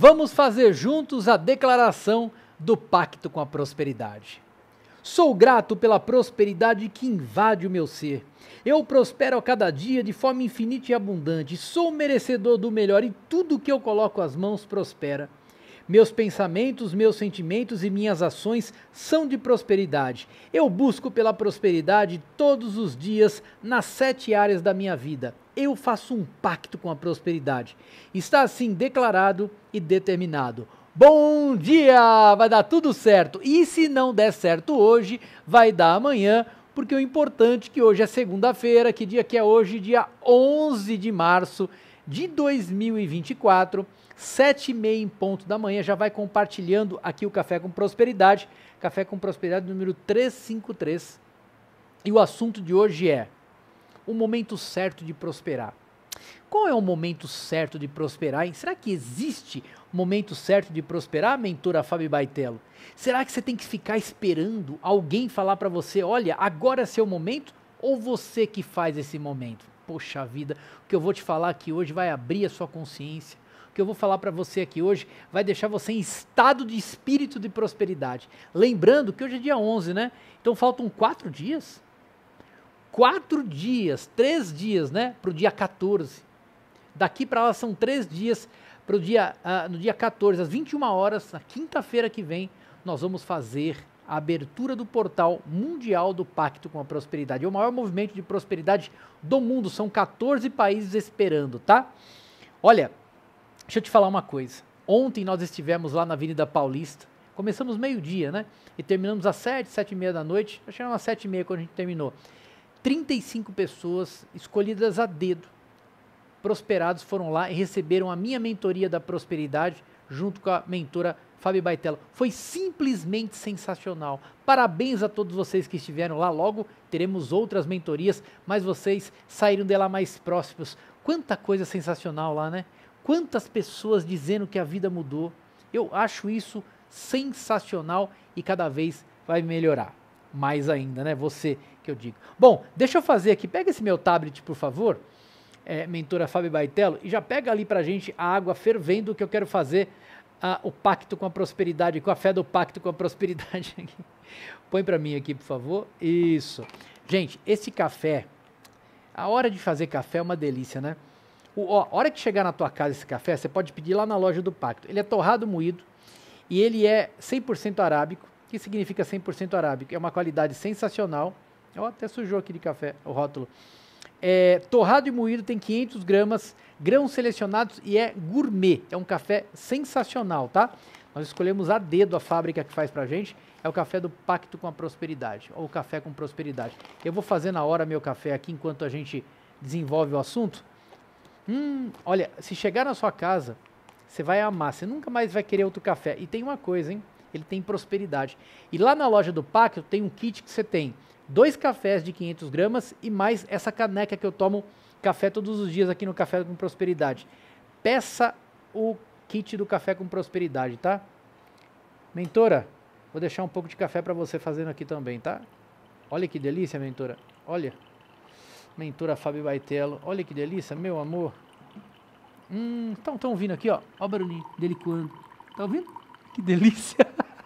vamos fazer juntos a declaração do Pacto com a Prosperidade. Sou grato pela prosperidade que invade o meu ser. Eu prospero a cada dia de forma infinita e abundante. Sou merecedor do melhor e tudo que eu coloco as mãos prospera. Meus pensamentos, meus sentimentos e minhas ações são de prosperidade. Eu busco pela prosperidade todos os dias nas sete áreas da minha vida: eu faço um pacto com a prosperidade. Está assim declarado e determinado. Bom dia! Vai dar tudo certo. E se não der certo hoje, vai dar amanhã, porque o importante é que hoje é segunda-feira, que dia que é hoje? Dia 11 de março de 2024, sete e meia em ponto da manhã. Já vai compartilhando aqui o Café com Prosperidade, Café com Prosperidade número 353. E o assunto de hoje é o momento certo de prosperar. Qual é o momento certo de prosperar? Hein? Será que existe momento certo de prosperar, mentora Fábio Baitelo? Será que você tem que ficar esperando alguém falar para você, olha, agora é seu momento? Ou você que faz esse momento? Poxa vida, o que eu vou te falar aqui hoje vai abrir a sua consciência O que eu vou falar para você aqui hoje vai deixar você em estado de espírito de prosperidade. Lembrando que hoje é dia 11, né? Então faltam quatro dias quatro dias, três dias, né? Para o dia 14. Daqui para lá são três dias para o dia, uh, no dia 14, às 21 horas, na quinta-feira que vem, nós vamos fazer a abertura do portal mundial do Pacto com a Prosperidade. É o maior movimento de prosperidade do mundo. São 14 países esperando, tá? Olha, deixa eu te falar uma coisa. Ontem nós estivemos lá na Avenida Paulista. Começamos meio-dia, né? E terminamos às 7, 7 e meia da noite. Acho que era umas 7 e meia quando a gente terminou. 35 pessoas escolhidas a dedo, prosperados foram lá e receberam a minha mentoria da prosperidade junto com a mentora Fábio Baitello. Foi simplesmente sensacional. Parabéns a todos vocês que estiveram lá. Logo teremos outras mentorias, mas vocês saíram de lá mais próximos. Quanta coisa sensacional lá, né? Quantas pessoas dizendo que a vida mudou. Eu acho isso sensacional e cada vez vai melhorar. Mais ainda, né? Você que eu digo. Bom, deixa eu fazer aqui. Pega esse meu tablet, por favor, é, mentora Fábio Baitello, e já pega ali pra gente a água fervendo que eu quero fazer a, o pacto com a prosperidade, com a fé do pacto com a prosperidade. Põe para mim aqui, por favor. Isso. Gente, esse café, a hora de fazer café é uma delícia, né? O, ó, a hora que chegar na tua casa esse café, você pode pedir lá na loja do Pacto. Ele é torrado moído e ele é 100% arábico. O que significa 100% arábico? É uma qualidade sensacional Ó, até sujou aqui de café o rótulo. É, torrado e moído tem 500 gramas, grãos selecionados e é gourmet. É um café sensacional, tá? Nós escolhemos a dedo a fábrica que faz pra gente. É o café do Pacto com a Prosperidade, ou Café com Prosperidade. Eu vou fazer na hora meu café aqui enquanto a gente desenvolve o assunto. Hum, olha, se chegar na sua casa, você vai amar, você nunca mais vai querer outro café. E tem uma coisa, hein? Ele tem prosperidade. E lá na loja do Pacto tem um kit que você tem dois cafés de 500 gramas e mais essa caneca que eu tomo café todos os dias aqui no Café com Prosperidade. Peça o kit do Café com Prosperidade, tá? Mentora, vou deixar um pouco de café para você fazendo aqui também, tá? Olha que delícia, mentora. Olha. Mentora Fábio Baitello. Olha que delícia, meu amor. Hum, estão tão vindo aqui, ó. Ó o barulhinho dele quando. Tá ouvindo? Que delícia.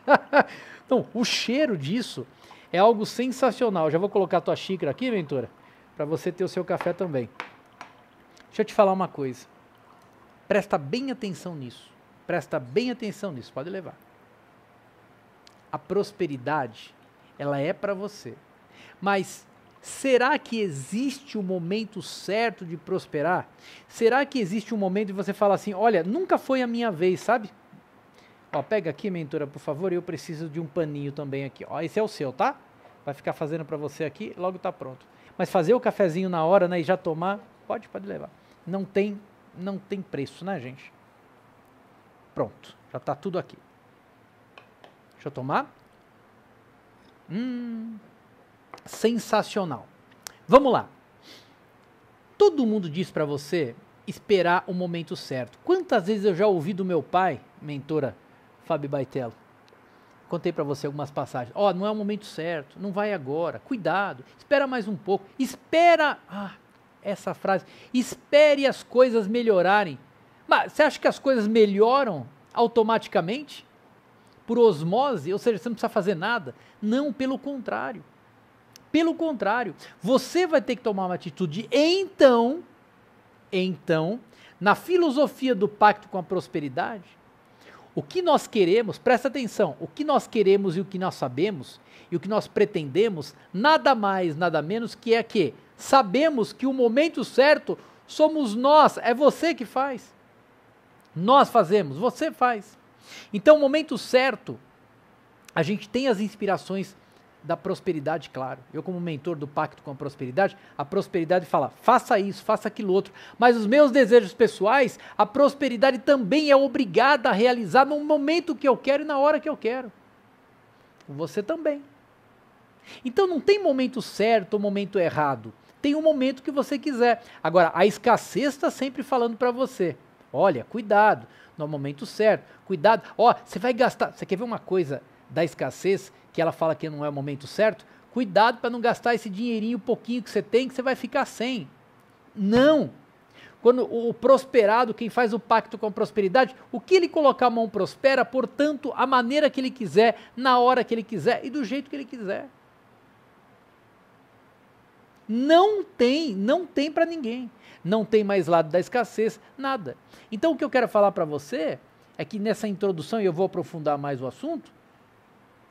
então, o cheiro disso é algo sensacional. Já vou colocar a tua xícara aqui, Ventura, para você ter o seu café também. Deixa eu te falar uma coisa. Presta bem atenção nisso. Presta bem atenção nisso. Pode levar. A prosperidade, ela é para você. Mas será que existe o um momento certo de prosperar? Será que existe um momento de você falar assim: olha, nunca foi a minha vez, sabe? Ó, pega aqui, mentora, por favor. Eu preciso de um paninho também aqui. Ó, esse é o seu, tá? Vai ficar fazendo para você aqui, logo tá pronto. Mas fazer o cafezinho na hora, né, e já tomar, pode, pode levar. Não tem, não tem preço, né, gente? Pronto, já tá tudo aqui. Deixa eu tomar. Hum, sensacional. Vamos lá. Todo mundo diz para você esperar o momento certo. Quantas vezes eu já ouvi do meu pai, mentora, Fábio Baitello. Contei para você algumas passagens. Ó, oh, não é o momento certo, não vai agora, cuidado, espera mais um pouco, espera. Ah, essa frase. Espere as coisas melhorarem. Mas você acha que as coisas melhoram automaticamente? Por osmose? Ou seja, você não precisa fazer nada? Não, pelo contrário. Pelo contrário, você vai ter que tomar uma atitude. Então, então, na filosofia do pacto com a prosperidade, o que nós queremos, presta atenção, o que nós queremos e o que nós sabemos e o que nós pretendemos, nada mais, nada menos que é que sabemos que o momento certo somos nós, é você que faz. Nós fazemos, você faz. Então, o momento certo, a gente tem as inspirações da prosperidade, claro. Eu, como mentor do Pacto com a Prosperidade, a prosperidade fala: faça isso, faça aquilo outro. Mas os meus desejos pessoais, a prosperidade também é obrigada a realizar no momento que eu quero e na hora que eu quero. Você também. Então não tem momento certo ou momento errado. Tem um momento que você quiser. Agora, a escassez está sempre falando para você: olha, cuidado, no momento certo, cuidado. Ó, você vai gastar. Você quer ver uma coisa da escassez, que ela fala que não é o momento certo, cuidado para não gastar esse dinheirinho pouquinho que você tem, que você vai ficar sem. Não! Quando o prosperado, quem faz o pacto com a prosperidade, o que ele colocar a mão prospera, portanto, a maneira que ele quiser, na hora que ele quiser e do jeito que ele quiser. Não tem, não tem para ninguém. Não tem mais lado da escassez, nada. Então o que eu quero falar para você é que nessa introdução, e eu vou aprofundar mais o assunto,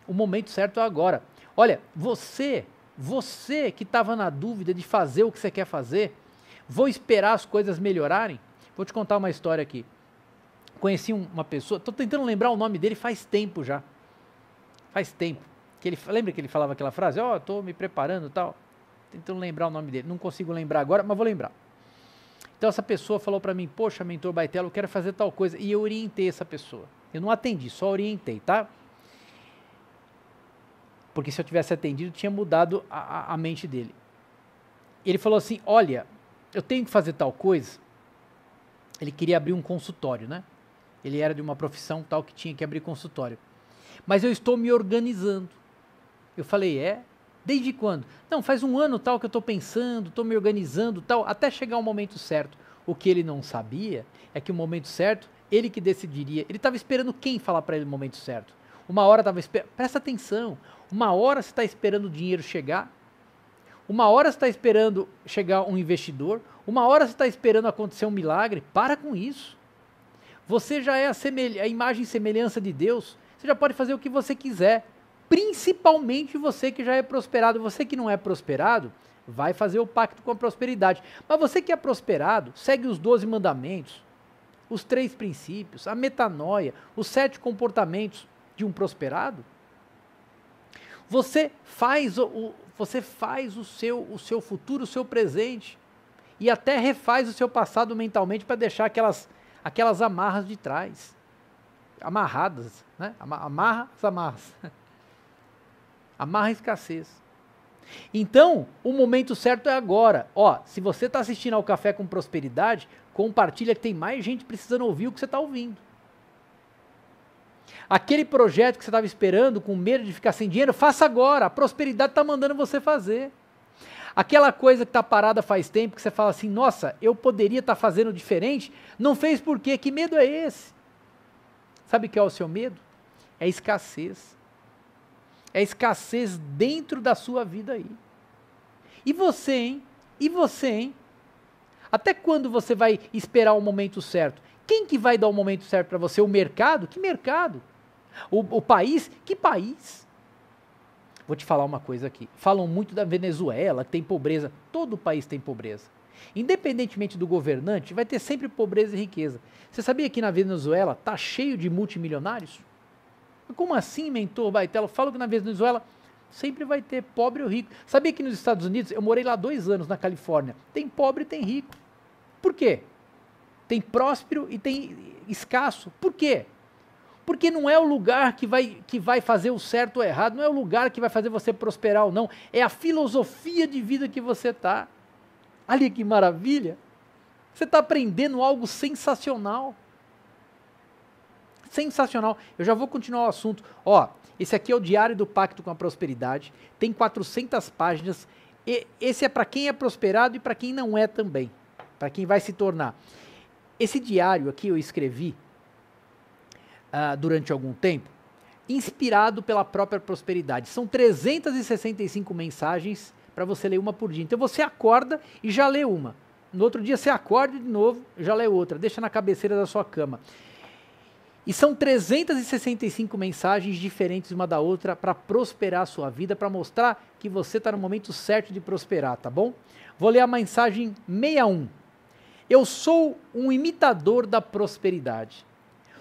o momento certo é agora. Olha, você, você que estava na dúvida de fazer o que você quer fazer, vou esperar as coisas melhorarem? Vou te contar uma história aqui. Conheci uma pessoa, estou tentando lembrar o nome dele faz tempo já. Faz tempo. Que ele, lembra que ele falava aquela frase? Ó, oh, estou me preparando e tal. Tentando lembrar o nome dele. Não consigo lembrar agora, mas vou lembrar. Então essa pessoa falou para mim, poxa, mentor Baitelo, eu quero fazer tal coisa. E eu orientei essa pessoa. Eu não atendi, só orientei, tá? Porque se eu tivesse atendido, tinha mudado a, a mente dele. Ele falou assim: Olha, eu tenho que fazer tal coisa. Ele queria abrir um consultório, né? Ele era de uma profissão tal que tinha que abrir consultório. Mas eu estou me organizando. Eu falei: É? Desde quando? Não, faz um ano tal que eu estou pensando, estou me organizando tal, até chegar o momento certo. O que ele não sabia é que o momento certo, ele que decidiria. Ele estava esperando quem falar para ele o momento certo. Uma hora estava esperando. Presta atenção. Uma hora você está esperando o dinheiro chegar. Uma hora você está esperando chegar um investidor. Uma hora você está esperando acontecer um milagre. Para com isso. Você já é a, a imagem e semelhança de Deus. Você já pode fazer o que você quiser. Principalmente você que já é prosperado. Você que não é prosperado, vai fazer o pacto com a prosperidade. Mas você que é prosperado, segue os 12 mandamentos, os três princípios, a metanoia, os sete comportamentos de um prosperado? Você faz o, o, você faz o seu, o seu futuro, o seu presente e até refaz o seu passado mentalmente para deixar aquelas, aquelas amarras de trás. Amarradas, né? Amarra as amarras. Amarra a escassez. Então, o momento certo é agora. Ó, se você está assistindo ao Café com Prosperidade, compartilha que tem mais gente precisando ouvir o que você está ouvindo. Aquele projeto que você estava esperando, com medo de ficar sem dinheiro, faça agora. A prosperidade está mandando você fazer. Aquela coisa que está parada faz tempo, que você fala assim, nossa, eu poderia estar tá fazendo diferente, não fez por quê? Que medo é esse? Sabe o que é o seu medo? É escassez. É escassez dentro da sua vida aí. E você, hein? E você, hein? Até quando você vai esperar o momento certo? Quem que vai dar o momento certo para você? O mercado? Que mercado? O, o, país? Que país? Vou te falar uma coisa aqui. Falam muito da Venezuela, que tem pobreza. Todo país tem pobreza. Independentemente do governante, vai ter sempre pobreza e riqueza. Você sabia que na Venezuela tá cheio de multimilionários? Como assim, mentor Baitelo? Falo que na Venezuela sempre vai ter pobre ou rico. Sabia que nos Estados Unidos, eu morei lá dois anos na Califórnia, tem pobre e tem rico. Por quê? Tem próspero e tem escasso. Por quê? Porque não é o lugar que vai, que vai fazer o certo ou errado, não é o lugar que vai fazer você prosperar ou não, é a filosofia de vida que você está. Olha que maravilha! Você está aprendendo algo sensacional. Sensacional. Eu já vou continuar o assunto. Ó, esse aqui é o Diário do Pacto com a Prosperidade. Tem 400 páginas. E esse é para quem é prosperado e para quem não é também. Para quem vai se tornar. Esse diário aqui eu escrevi uh, durante algum tempo, inspirado pela própria prosperidade. São 365 mensagens para você ler uma por dia. Então você acorda e já lê uma. No outro dia você acorda de novo, já lê outra. Deixa na cabeceira da sua cama. E são 365 mensagens diferentes uma da outra para prosperar a sua vida, para mostrar que você está no momento certo de prosperar, tá bom? Vou ler a mensagem 61. Eu sou um imitador da prosperidade.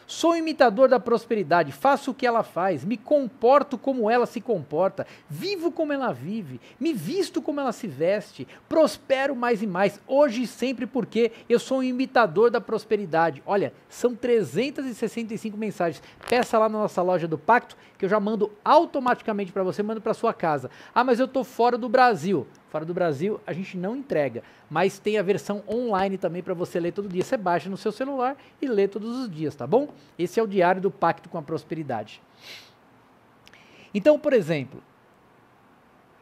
Sou imitador da prosperidade, faço o que ela faz, me comporto como ela se comporta, vivo como ela vive, me visto como ela se veste, prospero mais e mais, hoje e sempre, porque eu sou um imitador da prosperidade. Olha, são 365 mensagens. Peça lá na nossa loja do Pacto, que eu já mando automaticamente para você, mando para sua casa. Ah, mas eu estou fora do Brasil. Fora do Brasil, a gente não entrega. Mas tem a versão online também para você ler todo dia. Você baixa no seu celular e lê todos os dias, tá bom? Esse é o Diário do Pacto com a Prosperidade. Então, por exemplo,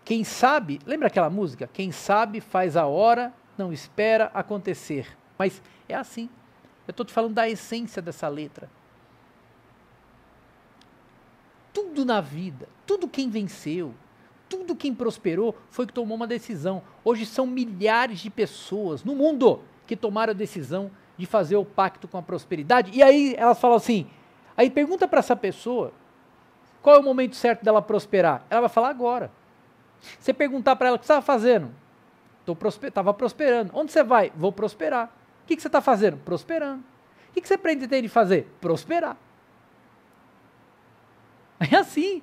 quem sabe, lembra aquela música? Quem sabe faz a hora, não espera acontecer. Mas é assim. Eu estou te falando da essência dessa letra. Tudo na vida, tudo quem venceu, tudo quem prosperou foi que tomou uma decisão. Hoje são milhares de pessoas no mundo que tomaram a decisão de fazer o pacto com a prosperidade. E aí elas falam assim: aí pergunta para essa pessoa qual é o momento certo dela prosperar. Ela vai falar agora. Você perguntar para ela o que você estava tá fazendo? Estava prosper prosperando. Onde você vai? Vou prosperar. O que, você está fazendo? Prosperando. O que, que você pretende fazer? Prosperar. É assim.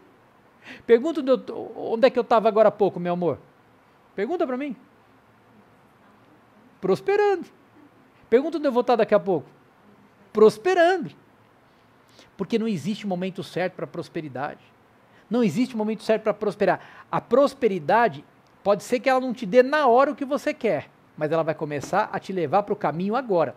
Pergunta onde é que eu estava agora há pouco, meu amor. Pergunta para mim. Prosperando. Pergunta onde eu vou estar daqui a pouco. Prosperando. Porque não existe momento certo para prosperidade. Não existe momento certo para prosperar. A prosperidade pode ser que ela não te dê na hora o que você quer, mas ela vai começar a te levar para o caminho agora.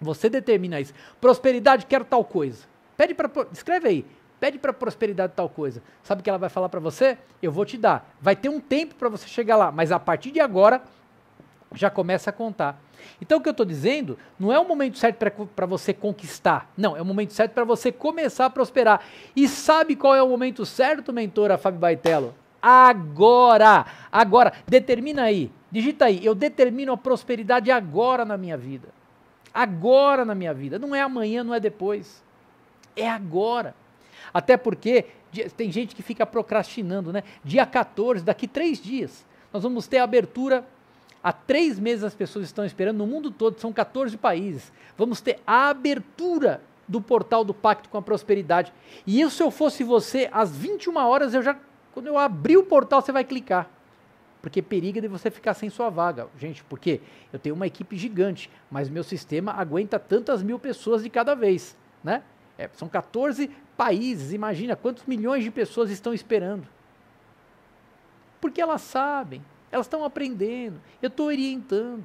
Você determina isso. Prosperidade, quero tal coisa. Pede para. Escreve aí. Pede para prosperidade tal coisa. Sabe o que ela vai falar para você? Eu vou te dar. Vai ter um tempo para você chegar lá, mas a partir de agora já começa a contar. Então o que eu estou dizendo não é o momento certo para você conquistar, não, é o momento certo para você começar a prosperar. E sabe qual é o momento certo, mentora Fábio Baitello? Agora! Agora! Determina aí, digita aí, eu determino a prosperidade agora na minha vida. Agora na minha vida. Não é amanhã, não é depois. É agora. Até porque tem gente que fica procrastinando, né? Dia 14, daqui três dias, nós vamos ter a abertura. Há três meses as pessoas estão esperando, no mundo todo, são 14 países. Vamos ter a abertura do portal do Pacto com a Prosperidade. E eu, se eu fosse você, às 21 horas, eu já, quando eu abrir o portal, você vai clicar. Porque periga é de você ficar sem sua vaga. Gente, porque eu tenho uma equipe gigante, mas meu sistema aguenta tantas mil pessoas de cada vez, né? É, são 14 países, imagina quantos milhões de pessoas estão esperando. Porque elas sabem, elas estão aprendendo, eu estou orientando,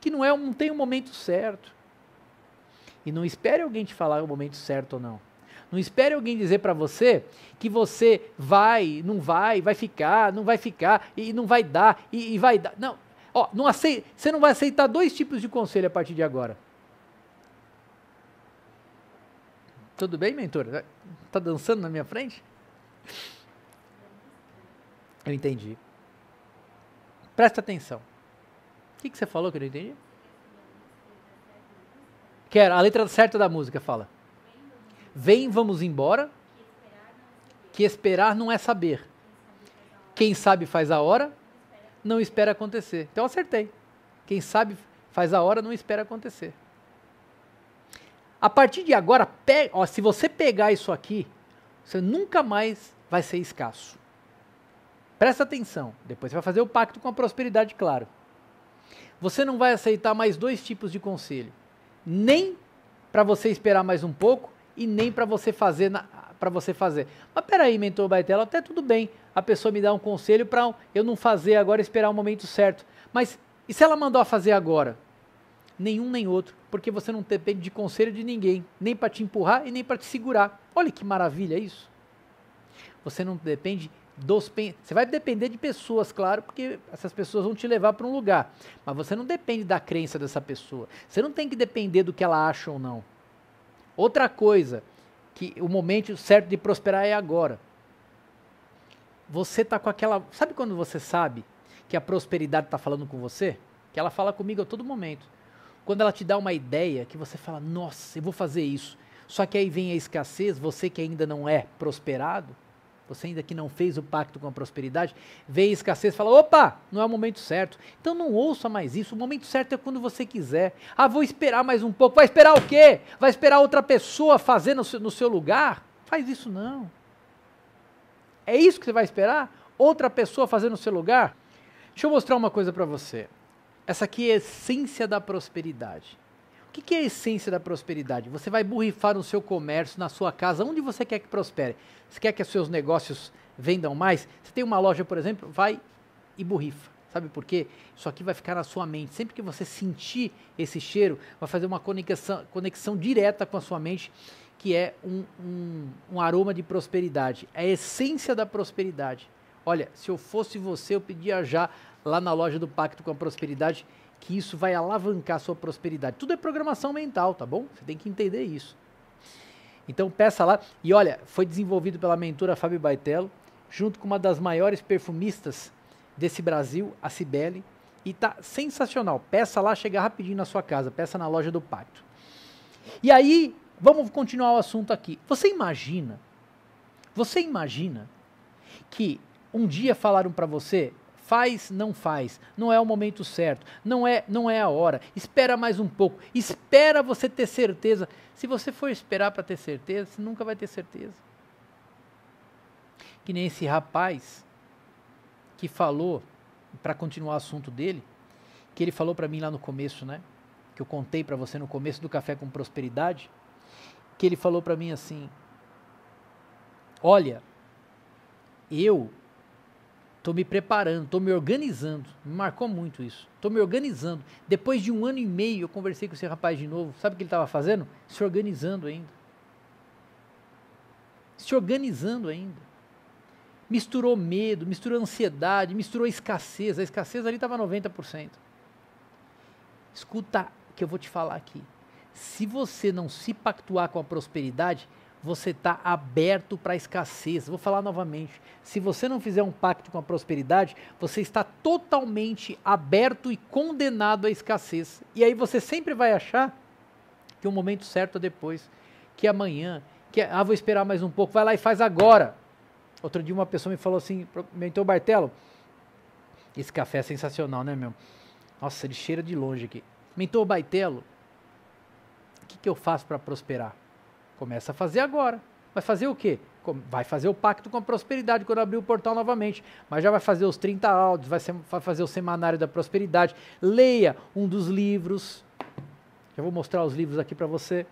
que não, é, não tem o um momento certo. E não espere alguém te falar o momento certo ou não. Não espere alguém dizer para você que você vai, não vai, vai ficar, não vai ficar, e não vai dar, e, e vai dar. Não, Ó, não aceita, você não vai aceitar dois tipos de conselho a partir de agora. Tudo bem, mentor? Tá dançando na minha frente? Eu entendi. Presta atenção. O que, que você falou que eu não entendi? Quero, a letra certa da música fala. Vem, vamos embora. Que esperar não é saber. Quem sabe faz a hora, não espera acontecer. Então eu acertei. Quem sabe faz a hora, não espera acontecer. A partir de agora, pega, ó, se você pegar isso aqui, você nunca mais vai ser escasso. Presta atenção. Depois você vai fazer o pacto com a prosperidade, claro. Você não vai aceitar mais dois tipos de conselho. Nem para você esperar mais um pouco e nem para você fazer na, para você fazer. Mas peraí, mentor Baitela, até tudo bem a pessoa me dá um conselho para eu não fazer agora, esperar o momento certo. Mas e se ela mandou fazer agora? nenhum nem outro, porque você não depende de conselho de ninguém, nem para te empurrar e nem para te segurar. Olha que maravilha isso. Você não depende dos pen... você vai depender de pessoas, claro, porque essas pessoas vão te levar para um lugar, mas você não depende da crença dessa pessoa. Você não tem que depender do que ela acha ou não. Outra coisa que o momento certo de prosperar é agora. Você tá com aquela, sabe quando você sabe que a prosperidade está falando com você? Que ela fala comigo a todo momento. Quando ela te dá uma ideia que você fala, nossa, eu vou fazer isso. Só que aí vem a escassez, você que ainda não é prosperado, você ainda que não fez o pacto com a prosperidade, vem a escassez e fala: opa, não é o momento certo. Então não ouça mais isso. O momento certo é quando você quiser. Ah, vou esperar mais um pouco. Vai esperar o quê? Vai esperar outra pessoa fazer no seu, no seu lugar? Faz isso não. É isso que você vai esperar? Outra pessoa fazer no seu lugar? Deixa eu mostrar uma coisa para você. Essa aqui é a essência da prosperidade. O que é a essência da prosperidade? Você vai borrifar no seu comércio, na sua casa, onde você quer que prospere. Você quer que os seus negócios vendam mais? Você tem uma loja, por exemplo, vai e borrifa. Sabe por quê? Isso aqui vai ficar na sua mente. Sempre que você sentir esse cheiro, vai fazer uma conexão, conexão direta com a sua mente, que é um, um, um aroma de prosperidade. É a essência da prosperidade. Olha, se eu fosse você, eu pedia já lá na loja do Pacto com a Prosperidade, que isso vai alavancar sua prosperidade. Tudo é programação mental, tá bom? Você tem que entender isso. Então peça lá. E olha, foi desenvolvido pela mentora Fábio Baitello, junto com uma das maiores perfumistas desse Brasil, a Cibele, e tá sensacional. Peça lá, chega rapidinho na sua casa, peça na loja do Pacto. E aí, vamos continuar o assunto aqui. Você imagina? Você imagina que um dia falaram para você Faz, não faz. Não é o momento certo. Não é, não é a hora. Espera mais um pouco. Espera você ter certeza. Se você for esperar para ter certeza, você nunca vai ter certeza. Que nem esse rapaz que falou, para continuar o assunto dele, que ele falou para mim lá no começo, né? Que eu contei para você no começo do Café com Prosperidade, que ele falou para mim assim: "Olha, eu Estou me preparando, estou me organizando. Me marcou muito isso. Estou me organizando. Depois de um ano e meio, eu conversei com esse rapaz de novo. Sabe o que ele estava fazendo? Se organizando ainda. Se organizando ainda. Misturou medo, misturou ansiedade, misturou escassez. A escassez ali estava 90%. Escuta o que eu vou te falar aqui. Se você não se pactuar com a prosperidade, você está aberto para a escassez. Vou falar novamente. Se você não fizer um pacto com a prosperidade, você está totalmente aberto e condenado à escassez. E aí você sempre vai achar que o momento certo é depois, que é amanhã, que é, ah, vou esperar mais um pouco, vai lá e faz agora. Outro dia uma pessoa me falou assim, mentor Bartelo, esse café é sensacional, né, meu? Nossa, ele cheira de longe aqui. Mentor Bartelo, o que, que eu faço para prosperar? Começa a fazer agora. Vai fazer o quê? Vai fazer o pacto com a prosperidade quando abrir o portal novamente. Mas já vai fazer os 30 áudios, vai, ser, vai fazer o semanário da prosperidade. Leia um dos livros. Já vou mostrar os livros aqui para você.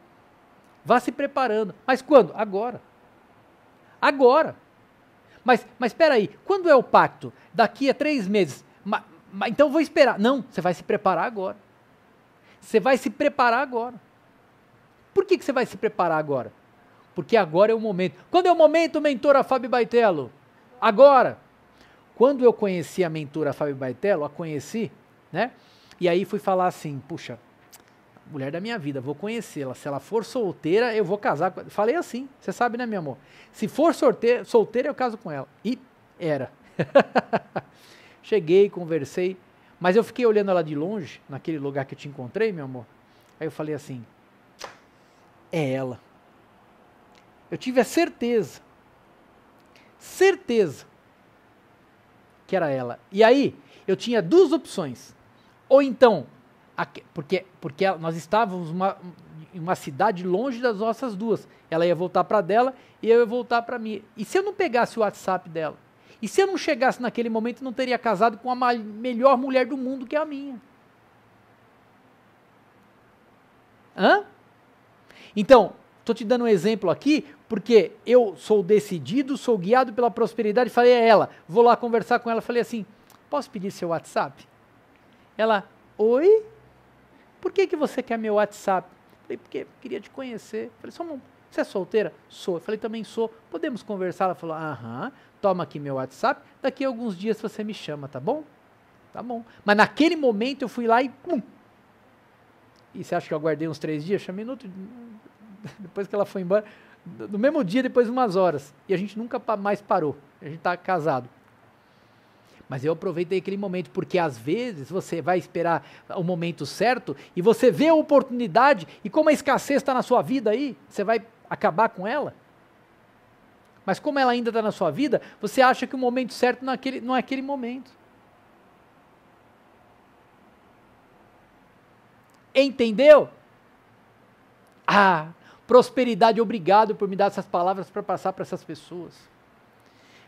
Vá se preparando. Mas quando? Agora. Agora. Mas, mas aí, quando é o pacto? Daqui a três meses. Ma, ma, então vou esperar. Não, você vai se preparar agora. Você vai se preparar agora. Por que, que você vai se preparar agora? Porque agora é o momento. Quando é o momento, mentora Fábio Baitelo? Agora! Quando eu conheci a mentora Fábio Baitelo, a conheci, né? E aí fui falar assim, puxa, mulher da minha vida, vou conhecê-la. Se ela for solteira, eu vou casar com ela. Falei assim, você sabe, né, meu amor? Se for solteira, eu caso com ela. E era. Cheguei, conversei, mas eu fiquei olhando ela de longe, naquele lugar que eu te encontrei, meu amor. Aí eu falei assim, é ela. Eu tive a certeza, certeza, que era ela. E aí, eu tinha duas opções. Ou então, porque, porque nós estávamos uma, em uma cidade longe das nossas duas. Ela ia voltar para dela e eu ia voltar para mim. E se eu não pegasse o WhatsApp dela? E se eu não chegasse naquele momento, não teria casado com a melhor mulher do mundo que é a minha? Hã? Então, estou te dando um exemplo aqui, porque eu sou decidido, sou guiado pela prosperidade. Falei a é ela, vou lá conversar com ela. Falei assim: posso pedir seu WhatsApp? Ela, oi? Por que, que você quer meu WhatsApp? Falei, porque queria te conhecer. Falei, só um, você é solteira? Sou. Eu falei, também sou. Podemos conversar? Ela falou, aham, toma aqui meu WhatsApp. Daqui a alguns dias você me chama, tá bom? Tá bom. Mas naquele momento eu fui lá e pum, e você acha que eu aguardei uns três dias? Chamei no outro, depois que ela foi embora, no mesmo dia, depois de umas horas. E a gente nunca mais parou. A gente está casado. Mas eu aproveitei aquele momento, porque às vezes você vai esperar o momento certo e você vê a oportunidade, e como a escassez está na sua vida aí, você vai acabar com ela. Mas como ela ainda está na sua vida, você acha que o momento certo não é aquele, não é aquele momento. Entendeu? Ah, prosperidade, obrigado por me dar essas palavras para passar para essas pessoas.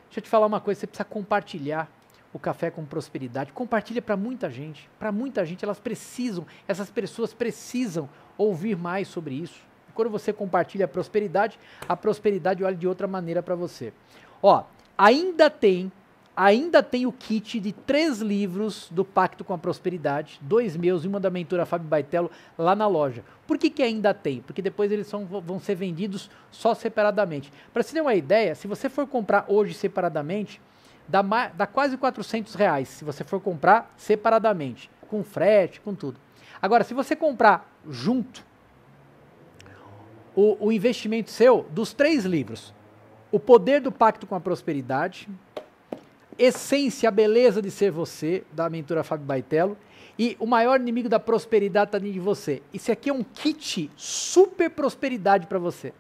Deixa eu te falar uma coisa, você precisa compartilhar o café com prosperidade. Compartilha para muita gente, para muita gente, elas precisam, essas pessoas precisam ouvir mais sobre isso. quando você compartilha a prosperidade, a prosperidade olha de outra maneira para você. Ó, ainda tem Ainda tem o kit de três livros do Pacto com a Prosperidade, dois meus e uma da mentora Fábio Baitello, lá na loja. Por que, que ainda tem? Porque depois eles são, vão ser vendidos só separadamente. Para você ter uma ideia, se você for comprar hoje separadamente, dá, dá quase 400 reais, se você for comprar separadamente, com frete, com tudo. Agora, se você comprar junto, o, o investimento seu dos três livros, O Poder do Pacto com a Prosperidade, essência, a beleza de ser você, da mentora Fábio Baitelo. E o maior inimigo da prosperidade está dentro de você. Isso aqui é um kit super prosperidade para você.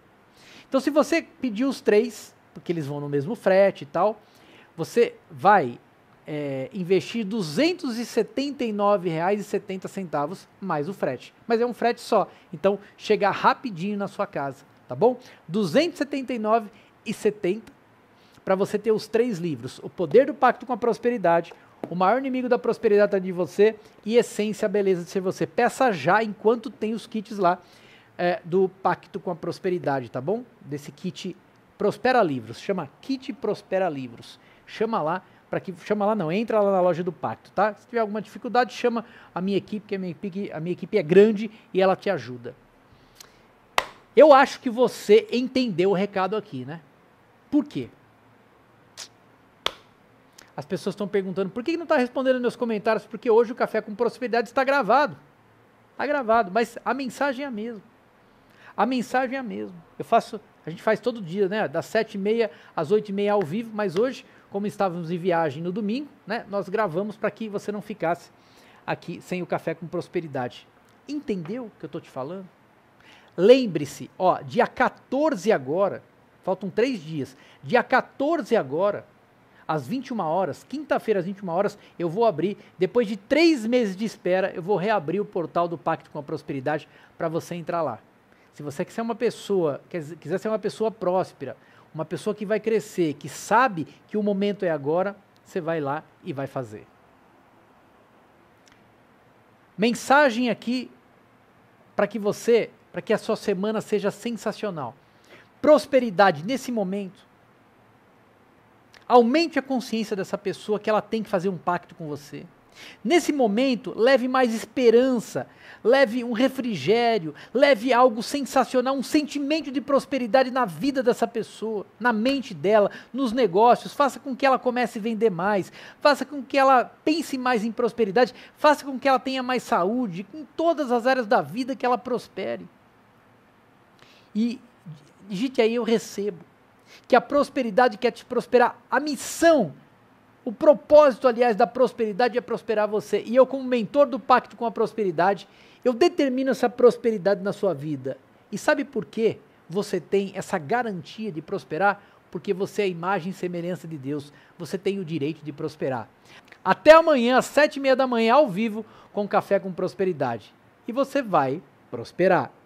Então, se você pedir os três, porque eles vão no mesmo frete e tal, você vai é, investir R$ 279,70 mais o frete. Mas é um frete só, então chega rapidinho na sua casa, tá bom? R$ 279,70 para você ter os três livros: O Poder do Pacto com a Prosperidade, O Maior Inimigo da Prosperidade está de Você e Essência, Beleza de Ser Você. Peça já enquanto tem os kits lá é, do Pacto com a Prosperidade, tá bom? Desse kit Prospera Livros. Chama Kit Prospera Livros. Chama lá. Para que chama lá não, entra lá na loja do Pacto, tá? Se tiver alguma dificuldade, chama a minha equipe, que a minha equipe, a minha equipe é grande e ela te ajuda. Eu acho que você entendeu o recado aqui, né? Por quê? As pessoas estão perguntando por que não está respondendo meus comentários, porque hoje o Café com Prosperidade está gravado. Está gravado, mas a mensagem é a mesma. A mensagem é a mesma. Eu faço, a gente faz todo dia, né? Das 7h30 às 8h30 ao vivo, mas hoje, como estávamos em viagem no domingo, né? Nós gravamos para que você não ficasse aqui sem o Café com Prosperidade. Entendeu o que eu estou te falando? Lembre-se, ó, dia 14 agora, faltam três dias, dia 14 agora, às 21 horas, quinta-feira às 21 horas, eu vou abrir. Depois de três meses de espera, eu vou reabrir o portal do Pacto com a Prosperidade para você entrar lá. Se você quiser uma pessoa, quiser ser uma pessoa próspera, uma pessoa que vai crescer, que sabe que o momento é agora, você vai lá e vai fazer. Mensagem aqui para que você, para que a sua semana seja sensacional. Prosperidade nesse momento Aumente a consciência dessa pessoa que ela tem que fazer um pacto com você. Nesse momento, leve mais esperança, leve um refrigério, leve algo sensacional, um sentimento de prosperidade na vida dessa pessoa, na mente dela, nos negócios. Faça com que ela comece a vender mais, faça com que ela pense mais em prosperidade, faça com que ela tenha mais saúde, em todas as áreas da vida que ela prospere. E digite aí: Eu recebo que a prosperidade quer te prosperar. A missão, o propósito, aliás, da prosperidade é prosperar você. E eu, como mentor do Pacto com a Prosperidade, eu determino essa prosperidade na sua vida. E sabe por quê? Você tem essa garantia de prosperar porque você é a imagem e semelhança de Deus. Você tem o direito de prosperar. Até amanhã, às sete e meia da manhã, ao vivo, com Café com Prosperidade. E você vai prosperar.